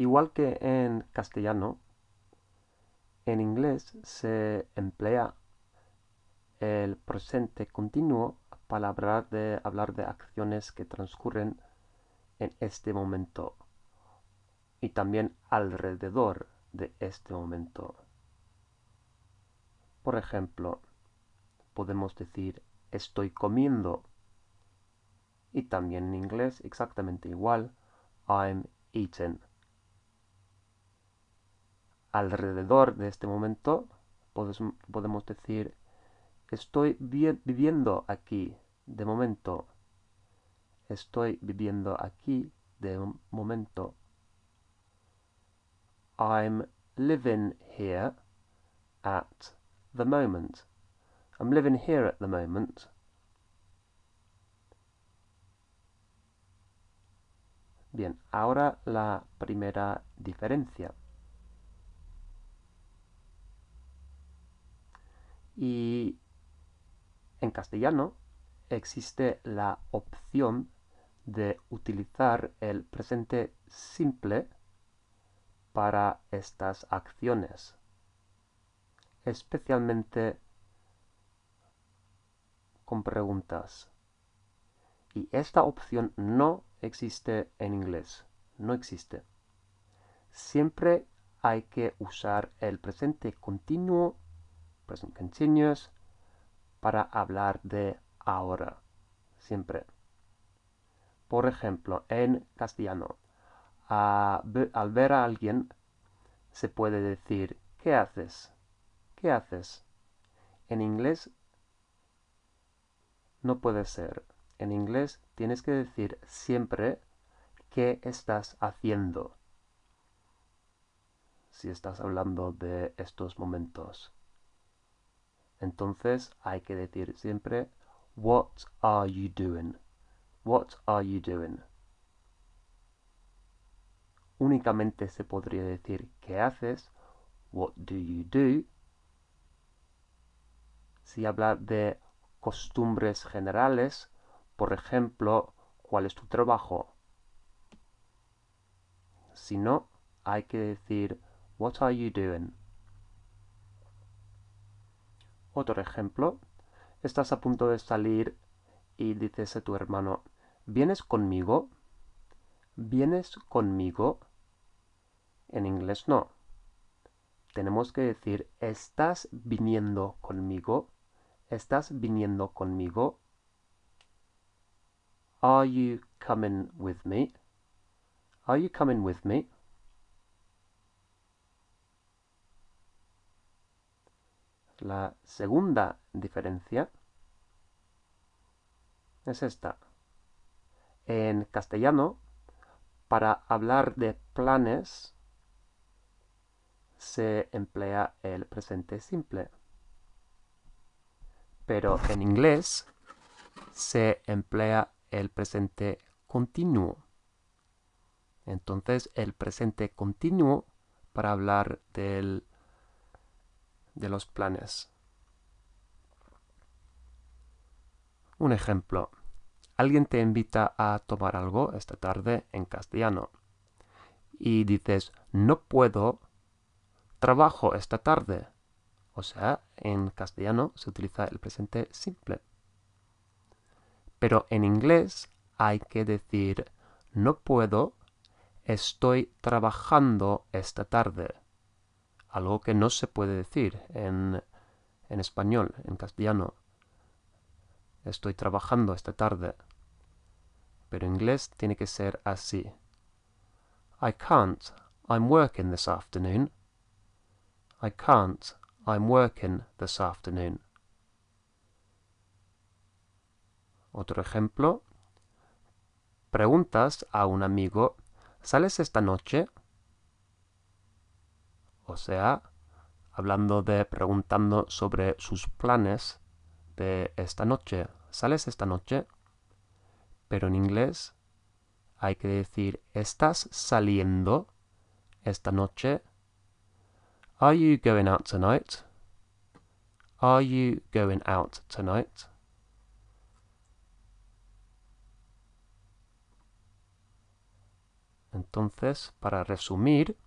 Igual que en castellano, en inglés se emplea el presente continuo para hablar de, hablar de acciones que transcurren en este momento y también alrededor de este momento. Por ejemplo, podemos decir estoy comiendo y también en inglés exactamente igual I'm eating alrededor de este momento, podemos decir, estoy viviendo aquí de momento. Estoy viviendo aquí de momento. I'm living here at the moment. I'm living here at the moment. Bien, ahora la primera diferencia. Y en castellano existe la opción de utilizar el presente simple para estas acciones, especialmente con preguntas. Y esta opción no existe en inglés, no existe. Siempre hay que usar el presente continuo present continuous, para hablar de ahora, siempre. Por ejemplo, en castellano, al ver a alguien se puede decir, ¿qué haces? ¿Qué haces? En inglés no puede ser. En inglés tienes que decir siempre qué estás haciendo si estás hablando de estos momentos. Entonces hay que decir siempre What are you doing? What are you doing? Únicamente se podría decir ¿qué haces? What do you do? Si habla de costumbres generales, por ejemplo, ¿cuál es tu trabajo? Si no, hay que decir What are you doing? Otro ejemplo, estás a punto de salir y dices a tu hermano, ¿vienes conmigo? ¿Vienes conmigo? En inglés no. Tenemos que decir, ¿estás viniendo conmigo? ¿Estás viniendo conmigo? Are you coming with me? Are you coming with me? La segunda diferencia es esta. En castellano, para hablar de planes, se emplea el presente simple. Pero en inglés se emplea el presente continuo. Entonces, el presente continuo para hablar del de los planes. Un ejemplo. Alguien te invita a tomar algo esta tarde en castellano y dices no puedo, trabajo esta tarde. O sea, en castellano se utiliza el presente simple. Pero en inglés hay que decir no puedo, estoy trabajando esta tarde algo que no se puede decir en, español, en castellano. Estoy trabajando esta tarde. Pero en inglés tiene que ser así. I can't. I'm working this afternoon. I can't. I'm working this afternoon. Otro ejemplo. Preguntas a un amigo, ¿sales esta noche? O sea, hablando de preguntando sobre sus planes de esta noche. ¿Sales esta noche? Pero en inglés hay que decir, ¿estás saliendo esta noche? Are you going out tonight? Are you going out tonight? Entonces, para resumir,